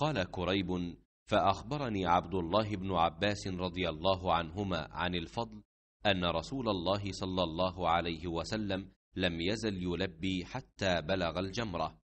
قال كريب فاخبرني عبد الله بن عباس رضي الله عنهما عن الفضل ان رسول الله صلى الله عليه وسلم لم يزل يلبي حتى بلغ الجمره